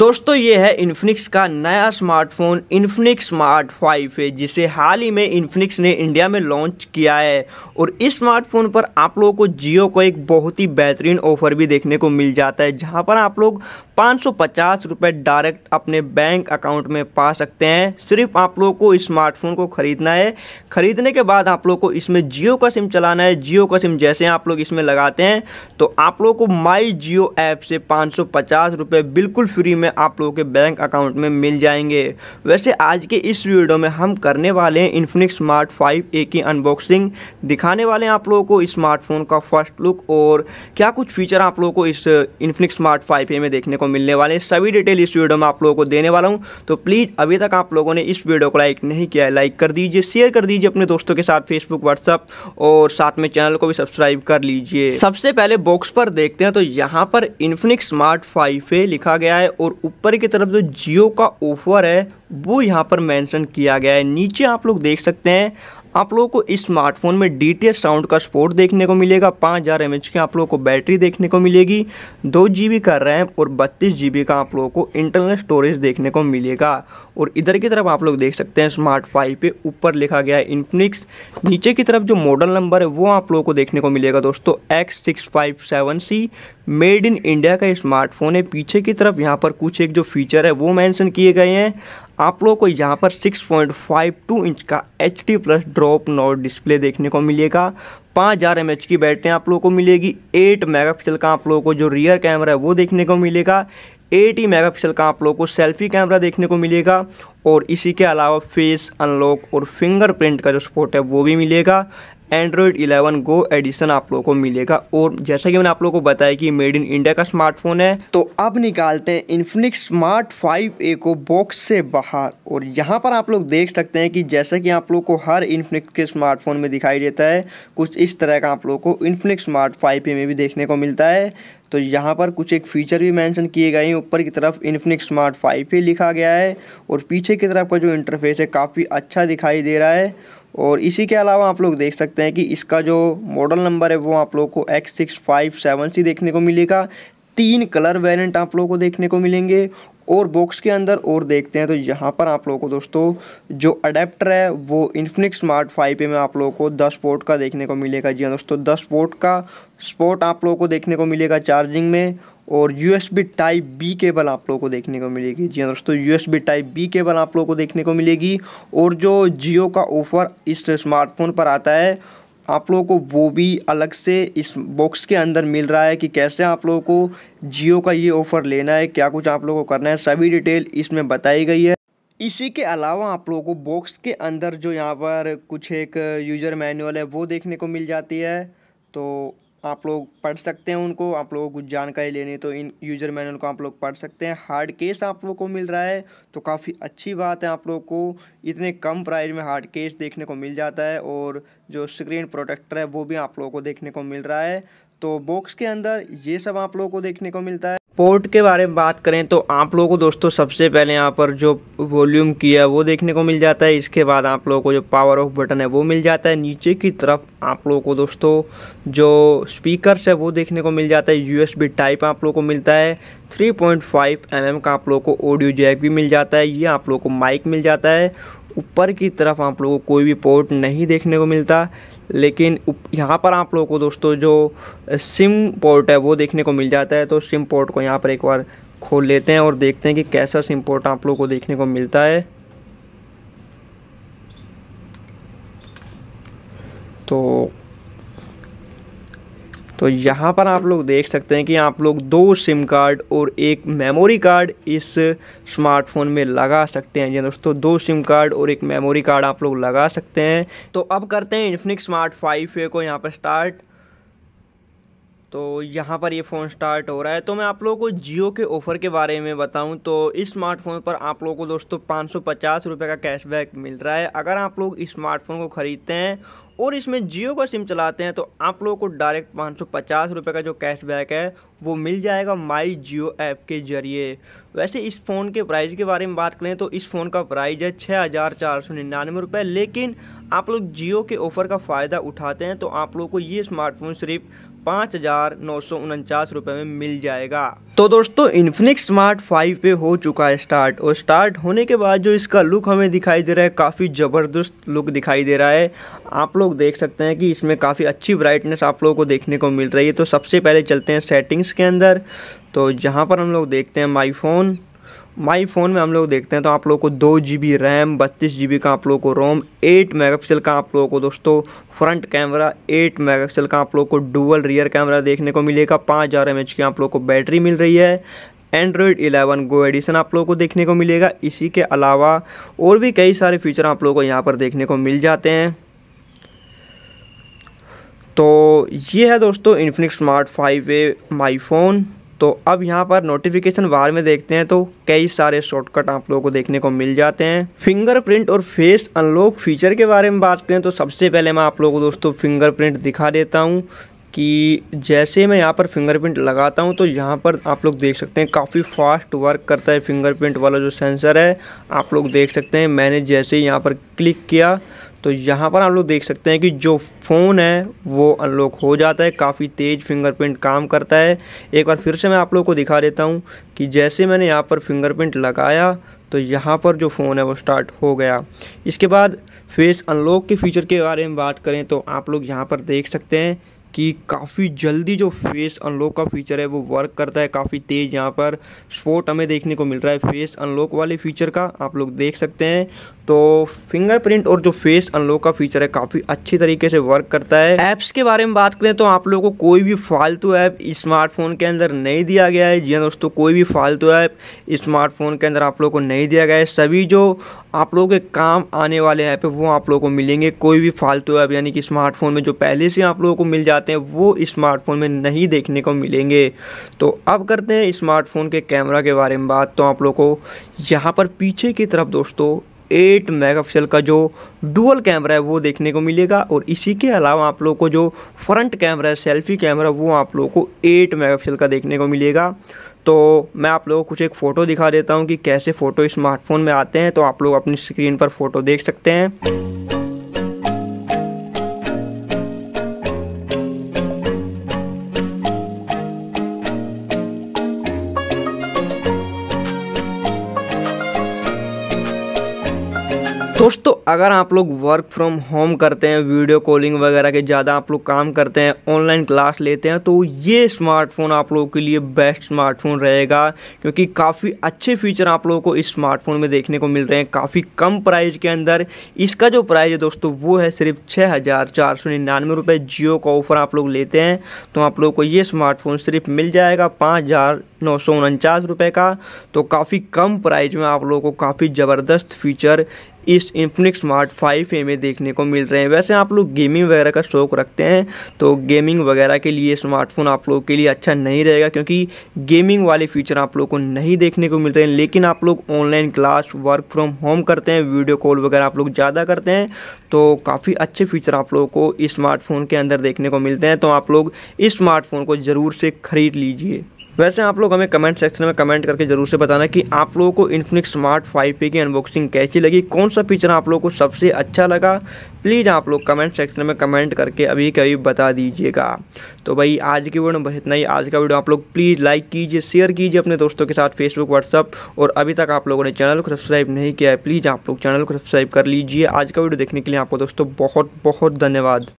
दोस्तों ये है इन्फिनिक्स का नया स्मार्टफोन इन्फिनिक्स स्मार्ट फाइव है जिसे हाल ही में इन्फिनिक्स ने इंडिया में लॉन्च किया है और इस स्मार्टफोन पर आप लोगों को जियो को एक बहुत ही बेहतरीन ऑफर भी देखने को मिल जाता है जहां पर आप लोग पाँच रुपए डायरेक्ट अपने बैंक अकाउंट में पा सकते हैं सिर्फ आप लोगों को स्मार्टफोन को ख़रीदना है ख़रीदने के बाद आप लोग को इसमें जियो का सिम चलाना है जियो का सिम जैसे आप लोग इसमें लगाते हैं तो आप लोगों को माई जियो ऐप से पाँच रुपए बिल्कुल फ्री में आप लोगों के बैंक अकाउंट में मिल जाएंगे वैसे आज के इस वीडियो में हम करने वाले हैं इन्फिनिक्स स्मार्ट फाइव ए की अनबॉक्सिंग दिखाने वाले हैं आप लोगों को स्मार्टफोन का फर्स्ट लुक और क्या कुछ फीचर आप लोगों को इस इन्फिनिक्स स्मार्ट फाइव ए में देखने को को मिलने वाले सभी डिटेल इस वीडियो में आप लोगों को देने वाला हूँ तो प्लीज़ अभी तक आप लोगों ने इस वीडियो को लाइक नहीं किया है लाइक कर दीजिए शेयर कर दीजिए अपने दोस्तों के साथ फेसबुक व्हाट्सअप और साथ में चैनल को भी सब्सक्राइब कर लीजिए सबसे पहले बॉक्स पर देखते हैं तो यहाँ पर इन्फिनिक्स स्मार्ट फाइव लिखा गया है और ऊपर की तरफ जो जियो का ऑफर है वो यहाँ पर मेंशन किया गया है नीचे आप लोग देख सकते हैं आप लोगों को इस स्मार्टफोन में डी टी साउंड का सपोर्ट देखने को मिलेगा पाँच हज़ार एम की आप लोगों को बैटरी देखने को मिलेगी दो जी का रैम और बत्तीस जी का आप लोगों को इंटरनल स्टोरेज देखने को मिलेगा और इधर की तरफ आप लोग देख सकते हैं स्मार्ट फाइव पे ऊपर लिखा गया है इन्फिनिक्स नीचे की तरफ जो मॉडल नंबर है वो आप लोगों को देखने को मिलेगा दोस्तों X six five seven C made in India का स्मार्टफोन है पीछे की तरफ यहाँ पर कुछ एक जो फीचर है वो मैंशन किए गए हैं आप लोगों को यहाँ पर 6.52 इंच का H D plus drop notch display देखने को मिलेगा पाँच हज़ार एम की बैटरी आप लोगों को मिलेगी एट मेगापिक्सल का आप लोगों को जो रियर कैमरा है वो देखने को मिलेगा 80 मेगापिक्सल का आप लोगों को सेल्फी कैमरा देखने को मिलेगा और इसी के अलावा फेस अनलॉक और फिंगरप्रिंट का जो सपोर्ट है वो भी मिलेगा एंड्रॉयड 11 गो एडिशन आप लोगों को मिलेगा और जैसा कि मैंने आप लोगों को बताया कि मेड इन इंडिया का स्मार्टफोन है तो अब निकालते हैं इन्फिनिक्स स्मार्ट 5a को बॉक्स से बाहर और यहाँ पर आप लोग देख सकते हैं कि जैसा कि आप लोग को हर इन्फिनिक्स के स्मार्टफोन में दिखाई देता है कुछ इस तरह का आप लोग को इन्फिनिक्स स्मार्ट फाइव में भी देखने को मिलता है तो यहाँ पर कुछ एक फ़ीचर भी मेंशन किए गए हैं ऊपर की तरफ इन्फिनिक्स स्मार्ट फाइव पे लिखा गया है और पीछे की तरफ का जो इंटरफेस है काफ़ी अच्छा दिखाई दे रहा है और इसी के अलावा आप लोग देख सकते हैं कि इसका जो मॉडल नंबर है वो आप लोग को X six five seven C देखने को मिलेगा तीन कलर वेरिएंट आप लोगों को देखने को मिलेंगे और बॉक्स के अंदर और देखते हैं तो यहाँ पर आप लोगों को दोस्तों जो अडेप्टर है वो इन्फिनिक्स स्मार्ट फाइव पे में आप लोगों को 10 वोट का देखने को मिलेगा जी हाँ दोस्तों 10 वोट का स्पोर्ट आप लोगों को देखने को मिलेगा चार्जिंग में और U S B type B cable आप लोगों को देखने को मिलेगी जी हाँ दोस्तों U S B type B cable आप लोगों को देखने को मिलेगी और जो जियो का ऑफ़र इस स्मार्टफोन पर आता है आप लोगों को वो भी अलग से इस बॉक्स के अंदर मिल रहा है कि कैसे आप लोगों को जियो का ये ऑफ़र लेना है क्या कुछ आप लोगों को करना है सभी डिटेल इसमें बताई गई है इसी के अलावा आप लोगों को बॉक्स के अंदर जो यहाँ पर कुछ एक यूज़र मैनुअल है वो देखने को मिल जाती है तो आप लोग पढ़ सकते हैं उनको आप लोगों को कुछ जानकारी लेनी तो इन यूज़र मैनुअल को आप लोग पढ़ सकते हैं हार्ड केस आप लोगों को मिल रहा है तो काफ़ी अच्छी बात है आप लोग को इतने कम प्राइस में हार्ड केस देखने को मिल जाता है और जो स्क्रीन प्रोटेक्टर है वो भी आप लोगों को देखने को मिल रहा है तो बॉक्स के अंदर ये सब आप लोगों को देखने को मिलता है पोर्ट के बारे में बात करें तो आप लोगों को दोस्तों सबसे पहले यहाँ पर जो वॉल्यूम की है वो देखने को मिल जाता है इसके बाद आप लोगों को जो पावर ऑफ बटन है वो मिल जाता है नीचे की तरफ आप लोगों को दोस्तों जो स्पीकर्स है वो देखने को मिल जाता है यूएसबी टाइप आप लोगों को मिलता है 3.5 पॉइंट mm का आप लोगों को ऑडियो जैक भी मिल जाता है ये आप लोगों को माइक मिल जाता है ऊपर की तरफ आप लोगों को कोई भी पोर्ट नहीं देखने को मिलता लेकिन यहाँ पर आप लोगों को दोस्तों जो सिम पोर्ट है वो देखने को मिल जाता है तो सिम पोर्ट को यहाँ पर एक बार खोल लेते हैं और देखते हैं कि कैसा सिम पोर्ट आप लोगों को देखने को मिलता है तो तो यहाँ पर आप लोग देख सकते हैं कि आप लोग दो सिम कार्ड और एक मेमोरी कार्ड इस स्मार्टफोन में लगा सकते हैं जी हाँ दोस्तों दो सिम कार्ड और एक मेमोरी कार्ड आप लोग लगा सकते हैं तो अब करते हैं इन्फिनिक्स स्मार्ट फाइव को यहाँ पर स्टार्ट तो यहाँ पर ये फ़ोन स्टार्ट हो रहा है तो मैं आप लोगों को जियो के ऑफ़र के बारे में बताऊँ तो इस स्मार्टफोन पर आप लोगों को दोस्तों पाँच सौ का कैशबैक मिल रहा है अगर आप लोग इस स्मार्टफोन को ख़रीदते हैं और इसमें जियो का सिम चलाते हैं तो आप लोगों को डायरेक्ट पाँच सौ का जो कैशबैक है वो मिल जाएगा माई जियो ऐप के ज़रिए वैसे इस फ़ोन के प्राइस के बारे में बात करें तो इस फ़ोन का प्राइस है छः हज़ार चार सौ निन्यानवे रुपये लेकिन आप लोग जियो के ऑफ़र का फ़ायदा उठाते हैं तो आप लोग को ये स्मार्टफोन सिर्फ पाँच हज़ार नौ सौ उनचास रुपये में मिल जाएगा तो दोस्तों इन्फिनिक्स स्मार्ट फाइव पे हो चुका है स्टार्ट और स्टार्ट होने के बाद जो इसका लुक हमें दिखाई दे रहा है काफ़ी ज़बरदस्त लुक दिखाई दे रहा है आप लोग देख सकते हैं कि इसमें काफ़ी अच्छी ब्राइटनेस आप लोगों को देखने को मिल रही है तो सबसे पहले चलते हैं सेटिंग्स के अंदर तो जहाँ पर हम लोग देखते हैं माई माई फ़ोन में हम लोग देखते हैं तो आप लोग को दो जी बी रैम बत्तीस जी बी का आप लोग को रोम एट मेगा पिक्सल का आप लोग को दोस्तों front camera eight megapixel का आप लोग को डुअल रियर कैमरा देखने को मिलेगा पाँच हज़ार एम एच की आप लोग को बैटरी मिल रही है एंड्रॉयड 11 गो एडिशन आप लोगों को देखने को मिलेगा इसी के अलावा और भी कई सारे फीचर आप लोगों को यहाँ पर देखने को मिल जाते हैं तो ये है दोस्तों Infinix smart five A my phone दोस्तों अब यहाँ पर नोटिफिकेशन बार में देखते हैं तो कई सारे शॉर्टकट आप लोगों को देखने को मिल जाते हैं फिंगरप्रिंट और फेस अनलॉक फीचर के बारे में बात करें तो सबसे पहले मैं आप लोगों को दोस्तों फिंगरप्रिंट दिखा देता हूँ कि जैसे मैं यहाँ पर फिंगरप्रिंट लगाता हूँ तो यहाँ पर आप लोग देख सकते हैं काफ़ी फास्ट वर्क करता है फिंगरप्रिंट वाला जो सेंसर है आप लोग देख सकते हैं मैंने जैसे ही यहाँ पर क्लिक किया तो यहाँ पर आप लोग देख सकते हैं कि जो फ़ोन है वो अनलॉक हो जाता है काफ़ी तेज़ फिंगरप्रिंट काम करता है एक बार फिर से मैं आप लोग को दिखा देता हूँ कि जैसे मैंने यहाँ पर फिंगरप्रिंट लगाया तो यहाँ पर जो फ़ोन है वो स्टार्ट हो गया इसके बाद फेस अनलॉक के फीचर के बारे में बात करें तो आप लोग यहाँ पर देख सकते हैं कि काफ़ी जल्दी जो फेस अनलॉक का फीचर है वो वर्क करता है काफ़ी तेज़ यहाँ पर स्पोर्ट हमें देखने को मिल रहा है फेस अनलॉक वाले फीचर का आप लोग देख सकते हैं तो फिंगरप्रिंट और जो फेस अनलॉक का फीचर है काफ़ी अच्छी तरीके से वर्क करता है ऐप्स के बारे में बात करें तो आप लोगों को कोई भी फालतू ऐप स्मार्टफोन के अंदर नहीं दिया गया है जी हाँ दोस्तों कोई भी फालतू ऐप स्मार्टफोन के अंदर आप लोग को नहीं दिया गया है सभी जो आप लोगों के काम आने वाले ऐप वो आप लोगों को मिलेंगे कोई भी फालतू ऐप यानी कि स्मार्टफोन में जो पहले से आप लोगों को मिल जाते हैं वो स्मार्टफोन में नहीं देखने को मिलेंगे तो अब करते हैं स्मार्टफोन के कैमरा के बारे में बात तो आप लोगों को यहाँ पर पीछे की तरफ दोस्तों एट मेगापिक्सल का जो डुअल कैमरा है वो देखने को मिलेगा और इसी के अलावा आप लोग को जो फ्रंट कैमरा है सेल्फी कैमरा वो आप लोग को एट मेगा का देखने को मिलेगा तो मैं आप लोगों को कुछ एक फ़ोटो दिखा देता हूँ कि कैसे फ़ोटो स्मार्टफोन में आते हैं तो आप लोग अपनी स्क्रीन पर फ़ोटो देख सकते हैं दोस्तों अगर आप लोग वर्क फ्रॉम होम करते हैं वीडियो कॉलिंग वगैरह के ज़्यादा आप लोग काम करते हैं ऑनलाइन क्लास लेते हैं तो ये स्मार्टफोन आप लोगों के लिए बेस्ट स्मार्टफोन रहेगा क्योंकि काफ़ी अच्छे फीचर आप लोगों को इस स्मार्टफोन में देखने को मिल रहे हैं काफ़ी कम प्राइस के अंदर इसका जो प्राइस है दोस्तों वो है सिर्फ छः हज़ार चार सौ निन्यानवे रुपये जियो का ऑफ़र आप लोग लेते हैं तो आप लोगों को ये स्मार्टफोन सिर्फ मिल जाएगा पाँच हज़ार नौ सौ उनचास रुपये का तो काफ़ी कम प्राइज़ में आप लोगों को काफ़ी ज़बरदस्त फीचर इस इन्फिनिक्स स्मार्ट फाइव ए में देखने को मिल रहे हैं वैसे आप लोग गेमिंग वगैरह का शौक रखते हैं तो गेमिंग वगैरह के लिए स्मार्टफोन आप लोगों के लिए अच्छा नहीं रहेगा क्योंकि गेमिंग वाले फीचर आप लोग को नहीं देखने को मिल रहे हैं लेकिन आप लोग online class work from home करते हैं वीडियो कॉल वगैरह आप लोग ज़्यादा करते हैं तो काफ़ी अच्छे फीचर आप लोगों को स्मार्टफोन के अंदर देखने को मिलते हैं तो आप लोग इस स्मार्टफोन को ज़रूर से ख़रीद लीजिए वैसे आप लोग हमें कमेंट सेक्शन में कमेंट करके ज़रूर से बताना कि आप लोगों को इन्फिनिक्स स्मार्ट 5P की अनबॉक्सिंग कैसी लगी कौन सा फीचर आप लोगों को सबसे अच्छा लगा प्लीज़ आप लोग कमेंट सेक्शन में कमेंट करके अभी कभी बता दीजिएगा तो भाई आज की वीडियो में बस इतना ही आज का वीडियो आप लोग प्लीज़ लाइक कीजिए शेयर कीजिए अपने दोस्तों के साथ फेसबुक व्हाट्सअप और अभी तक आप लोगों ने चैनल को सब्सक्राइब नहीं किया है प्लीज़ आप लोग चैनल को सब्सक्राइब कर लीजिए आज का वीडियो देखने के लिए आपको दोस्तों बहुत बहुत धन्यवाद